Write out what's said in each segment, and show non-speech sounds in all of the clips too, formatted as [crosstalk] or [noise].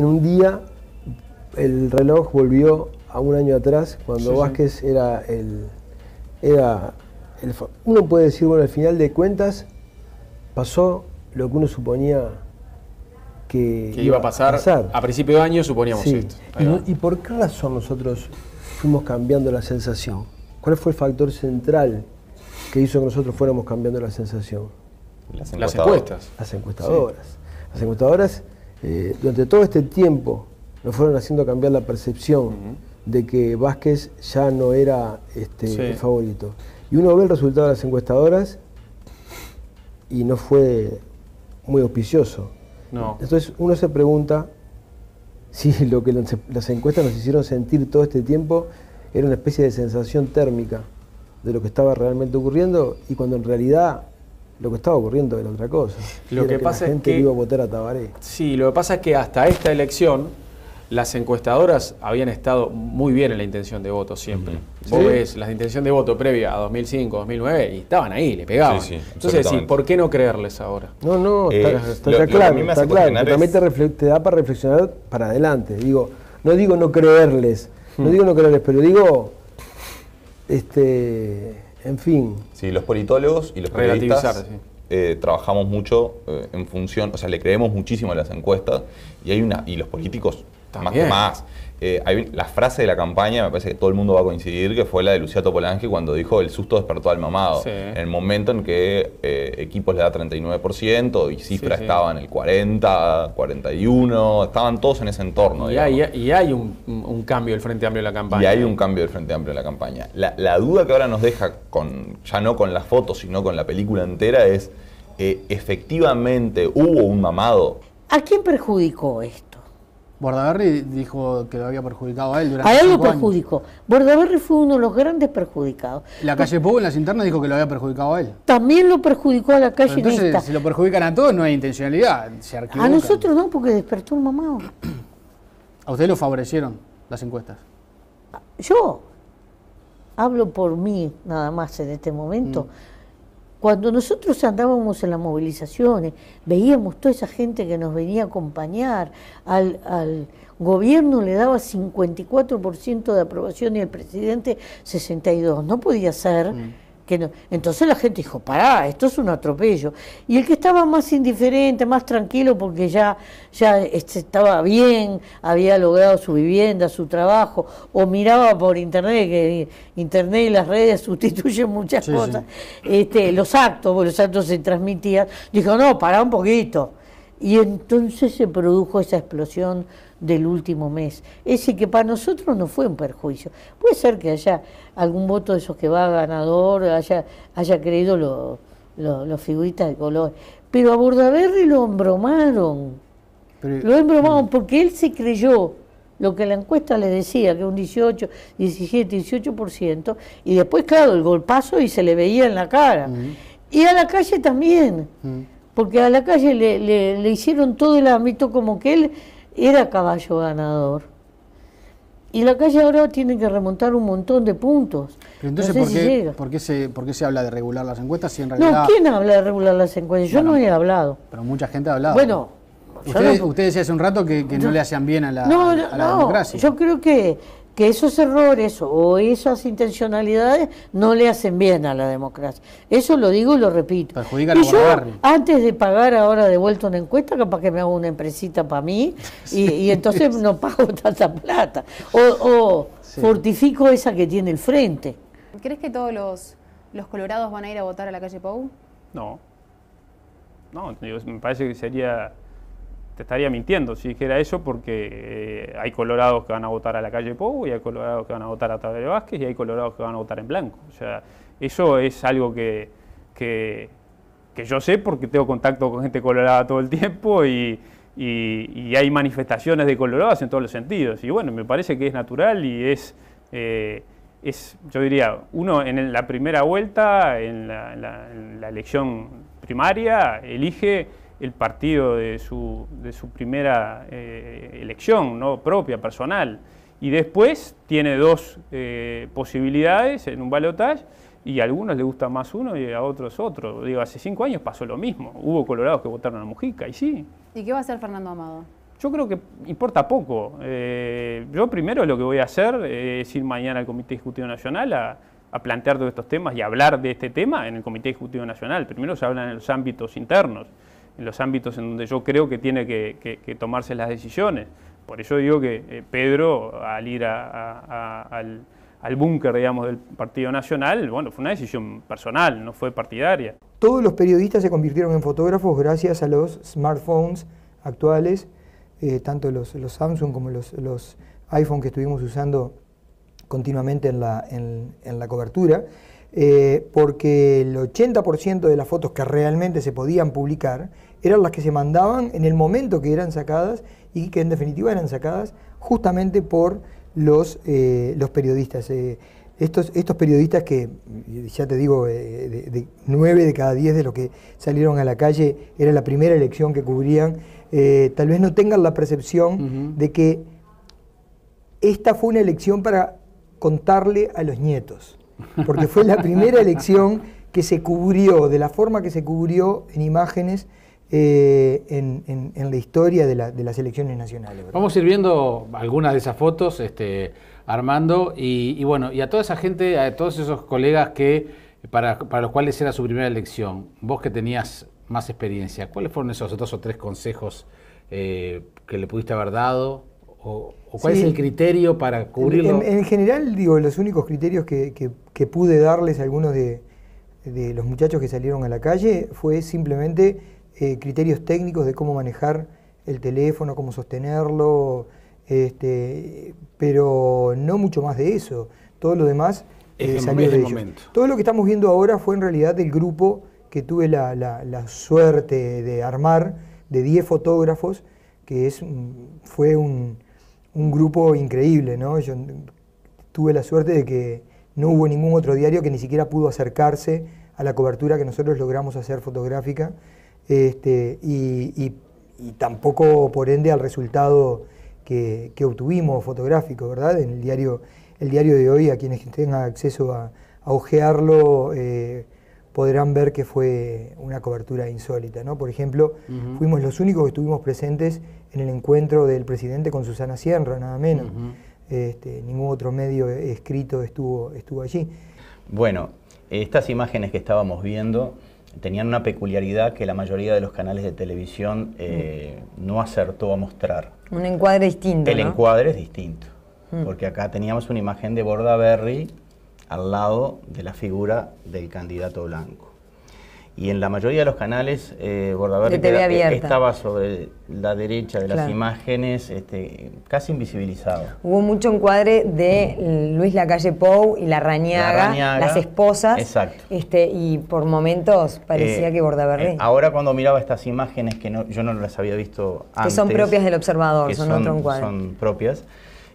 en un día el reloj volvió a un año atrás, cuando Vázquez era el. Era uno puede decir, bueno, al final de cuentas pasó lo que uno suponía que, iba a pasar, A principio de año suponíamos esto. ¿Y, por qué razón nosotros fuimos cambiando la sensación? ¿Cuál fue el factor central que hizo que nosotros fuéramos cambiando la sensación? Las encuestas. Las encuestadoras. Las encuestadoras eh, durante todo este tiempo nos fueron haciendo cambiar la percepción de que Vázquez ya no era este, el favorito. Y uno ve el resultado de las encuestadoras y no fue muy auspicioso. No. Entonces uno se pregunta si [laughs] lo que las encuestas nos hicieron sentir todo este tiempo era una especie de sensación térmica de lo que estaba realmente ocurriendo y cuando en realidad lo que estaba ocurriendo era otra cosa. Lo que, pasa la gente es que iba a votar a Tabaré. Sí, lo que pasa es que hasta esta elección las encuestadoras habían estado muy bien en la intención de voto siempre. Vos ves la intención de voto previa a 2005, 2009 y estaban ahí, le pegaban. Entonces, sí, ¿por qué no creerles ahora? No, no, está, claro, está claro. También te, da para reflexionar para adelante. Digo, no digo no creerles, no hmm. digo no creerles, pero digo, este en fin. Sí, los politólogos y los periodistas eh, trabajamos mucho eh, en función, o sea, le creemos muchísimo a las encuestas y hay una y los políticos más que más. Eh, la frase de la campaña, me parece que todo el mundo va a coincidir, que fue la de Lucía Polange cuando dijo el susto despertó al mamado. En el momento en que eh, equipos le da 39% y cifra estaba en el 40, 41, estaban todos en ese entorno. Y hay, un, cambio del Frente Amplio en la campaña. Y hay un cambio del Frente Amplio en la campaña. La, duda que ahora nos deja, con, ya no con las fotos, sino con la película entera, es eh, efectivamente hubo un mamado. ¿A quién perjudicó esto? Bordaberry dijo que lo había perjudicado a él durante A él lo perjudicó. Bordaberry fue uno de los grandes perjudicados. La calle Pou en las internas dijo que lo había perjudicado a él. También lo perjudicó a la calle Pero Entonces, si lo perjudican a todos, no hay intencionalidad. a nosotros no, porque despertó un mamado. [clears throat] ¿A usted lo favorecieron las encuestas? Yo hablo por mí nada más en este momento. Mm. Cuando nosotros andábamos en las movilizaciones, veíamos toda esa gente que nos venía a acompañar, al, gobierno le daba 54% de aprobación y el presidente 62%. No podía ser. Mm. Entonces la gente dijo, pará, esto es un atropello. Y el que estaba más indiferente, más tranquilo, porque ya, ya este, estaba bien, había logrado su vivienda, su trabajo, o miraba por internet, que internet y las redes [laughs] sustituyen muchas cosas, Este, los actos, porque los actos se transmitían, dijo, no, pará un poquito. Y entonces se produjo esa explosión del último mes. Ese que para nosotros no fue un perjuicio. Puede ser que haya algún voto de esos que va ganador, haya, haya creído los figuritas de color. Pero a Bordaberry lo embromaron. lo embromaron mm. porque él se creyó lo que la encuesta le decía, que un 18, 17, 18%, y después, claro, el golpazo y se le veía en la cara. Mm. Y a la calle también, mm. porque a la calle le, le hicieron todo el ámbito como que él era caballo ganador. Y la calle ahora tiene que remontar un montón de puntos. entonces, ¿por, qué, se, habla de regular las encuestas si en realidad... No, ¿quién habla de regular las encuestas? Yo no he hablado. Pero mucha gente ha hablado. Bueno, Usted, decía hace un rato que, no, le hacían bien a la, a la democracia. Yo creo que que esos errores o esas intencionalidades no le hacen bien a la democracia. Eso lo digo y lo repito. y yo, antes de pagar ahora de vuelta una encuesta, capaz que me hago una empresita para mí [laughs] y, entonces no pago [laughs] tanta plata. O, fortifico esa que tiene el frente. ¿Crees que todos los, los colorados van a ir a votar a la calle Pau? No. No, me parece que sería estaría mintiendo si dijera eso porque eh, hay colorados que van a votar a la calle Pou y hay colorados que van a votar a Tabaré Vázquez y hay colorados que van a votar en blanco. O sea, eso es algo que, yo sé porque tengo contacto con gente colorada todo el tiempo y, hay manifestaciones de colorados en todos los sentidos. Y bueno, me parece que es natural y es... Eh, es, yo diría, uno en la primera vuelta, en la, en la elección primaria, elige el partido de su, de su primera eh, elección, ¿no? propia, personal. Y después tiene dos eh, posibilidades en un balotaje y a algunos le gusta más uno y a otros otro. Digo, hace cinco años pasó lo mismo. Hubo colorados que votaron a Mujica y sí. ¿Y qué va a hacer Fernando Amado? Yo creo que importa poco. Eh, yo primero lo que voy a hacer es ir mañana al Comité Ejecutivo Nacional a, a plantear todos estos temas y hablar de este tema en el Comité Ejecutivo Nacional. Primero se habla en los ámbitos internos en los ámbitos en donde yo creo que tiene que, tomarse las decisiones. Por eso digo que eh, Pedro, al ir al, búnker, del Partido Nacional, bueno, fue una decisión personal, no fue partidaria. Todos los periodistas se convirtieron en fotógrafos gracias a los smartphones actuales, eh, tanto los, Samsung como los, iPhone que estuvimos usando continuamente en la, en la cobertura. Eh, porque el 80% de las fotos que realmente se podían publicar eran las que se mandaban en el momento que eran sacadas y que en definitiva eran sacadas justamente por los, eh, periodistas. Eh, estos, periodistas que, ya te digo, de, 9 de cada 10 de los que salieron a la calle era la primera elección que cubrían, tal vez no tengan la percepción de que esta fue una elección para contarle a los nietos porque fue la primera elección que se cubrió, de la forma que se cubrió en imágenes eh, en, la historia de, las elecciones nacionales. Vamos a ir viendo algunas de esas fotos, este, Armando, y, bueno, y a toda esa gente, a todos esos colegas que para, los cuales era su primera elección, vos que tenías más experiencia, ¿cuáles fueron esos dos o tres consejos eh, que le pudiste haber dado? ¿O, cuál es el criterio para cubrirlo? En, general, digo, los únicos criterios que, que pude darles a algunos de, los muchachos que salieron a la calle fue simplemente eh, criterios técnicos de cómo manejar el teléfono, cómo sostenerlo, este, pero no mucho más de eso. Todo lo demás eh, salió de Todo lo que estamos viendo ahora fue en realidad el grupo que tuve la, suerte de armar, de 10 fotógrafos, que es, mm, fue un, un grupo increíble, ¿no? Yo tuve la suerte de que no hubo ningún otro diario que ni siquiera pudo acercarse a la cobertura que nosotros logramos hacer fotográfica este, y, tampoco por ende al resultado que, obtuvimos fotográfico, ¿verdad? En el diario, el diario de hoy, a quienes tengan acceso a, hojearlo ojearlo, eh, podrán ver que fue una cobertura insólita, ¿no? Por ejemplo, fuimos los únicos que estuvimos presentes en el encuentro del presidente con Susana Sierra, nada menos. Este, ningún otro medio escrito estuvo, estuvo allí. Bueno, estas imágenes que estábamos viendo tenían una peculiaridad que la mayoría de los canales de televisión eh, mm. no acertó a mostrar. Un encuadre distinto. El encuadre es distinto, mm. porque acá teníamos una imagen de Berry al lado de la figura del candidato blanco y en la mayoría de los canales eh, Bordaberry estaba sobre la derecha de las imágenes, este, casi invisibilizado. Hubo mucho encuadre de Luis Lacalle Pou y la Rañaga, las esposas, exacto. Este, y por momentos parecía eh, que Bordaberry. Eh, ahora cuando miraba estas imágenes que yo no las había visto antes. Que son propias del observador, son, otro encuadre. Son propias.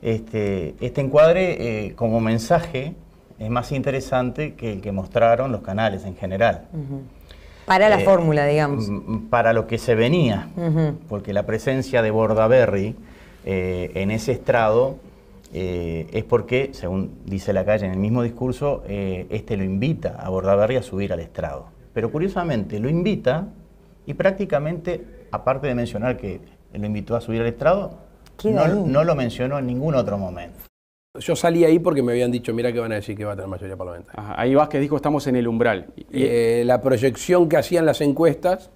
Este, este encuadre eh, como mensaje es más interesante que el que mostraron los canales en general. Para la eh, fórmula, digamos. Para lo que se venía, porque la presencia de Bordaberry eh, en ese estrado eh, es porque, según dice la calle en el mismo discurso, este lo invita a Bordaberry a subir al estrado. Pero curiosamente lo invita y prácticamente, aparte de mencionar que lo invitó a subir al estrado, no lo mencionó en ningún otro momento. Yo salí ahí porque me habían dicho, mira que van a decir que va a tener mayoría parlamentaria. Ahí ahí que dijo, estamos en el umbral. Eh, la proyección que hacían las encuestas,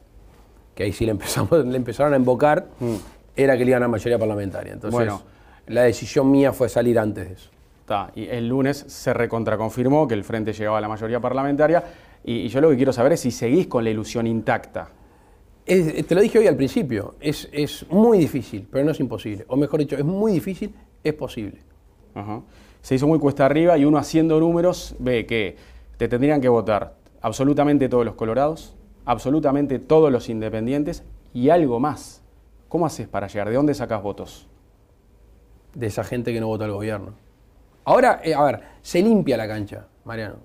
que ahí sí le, empezamos, [laughs] le empezaron a invocar, mm. era que le iban a mayoría parlamentaria. Entonces, bueno, la decisión mía fue salir antes de eso. Está, y el lunes se recontraconfirmó que el Frente llegaba a la mayoría parlamentaria. Y, yo lo que quiero saber es si seguís con la ilusión intacta. Eh, te lo dije hoy al principio, es muy difícil, pero no es imposible. O mejor dicho, es muy difícil, es posible. Se hizo muy cuesta arriba y uno haciendo números ve que te tendrían que votar absolutamente todos los colorados, absolutamente todos los independientes y algo más. ¿Cómo haces para llegar? ¿De dónde sacas votos? De esa gente que no vota al gobierno. Ahora, eh, a ver, se limpia la cancha, Mariano.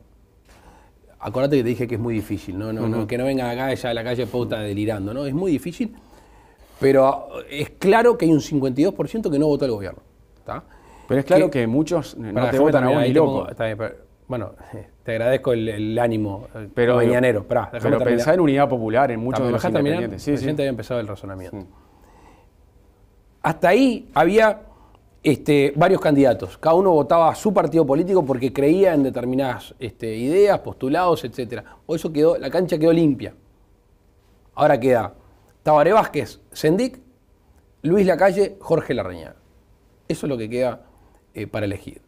Acordate que te dije que es muy difícil, ¿no? No, que no vengan acá ya de la calle puta delirando, ¿no? Es muy difícil, pero es claro que hay un 52% que no votó al gobierno. está pero es claro que, muchos no te votan ni loco. bueno, [laughs] te agradezco el, ánimo eh, pero, mañanero. pero pensar en unidad popular en muchos de los independientes. Sí, sí. había empezado el razonamiento. Hasta ahí había este, varios candidatos. Cada uno votaba a su partido político porque creía en determinadas este, ideas, postulados, etc. O eso quedó, la cancha quedó limpia. Ahora queda Tabaré Vázquez, Sendic, Luis Lacalle, Jorge Larreña. Eso es lo que queda eh, para elegir.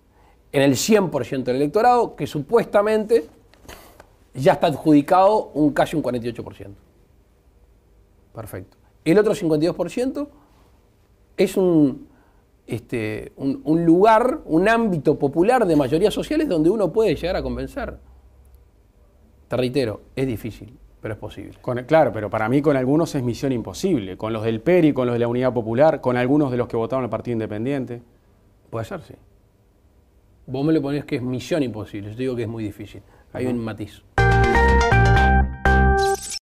En el 100% del electorado, que supuestamente ya está adjudicado un casi un 48%. Perfecto. El otro 52% es este, un, un, lugar, un ámbito popular de mayorías sociales donde uno puede llegar a convencer. Te reitero, es difícil, pero es posible. claro, pero para mí con algunos es misión imposible. Con los del PERI, con los de la Unidad Popular, con algunos de los que votaron al Partido Independiente. Puede sí. Vos me le ponés que es misión imposible, yo te digo que es muy difícil. Hay un matiz.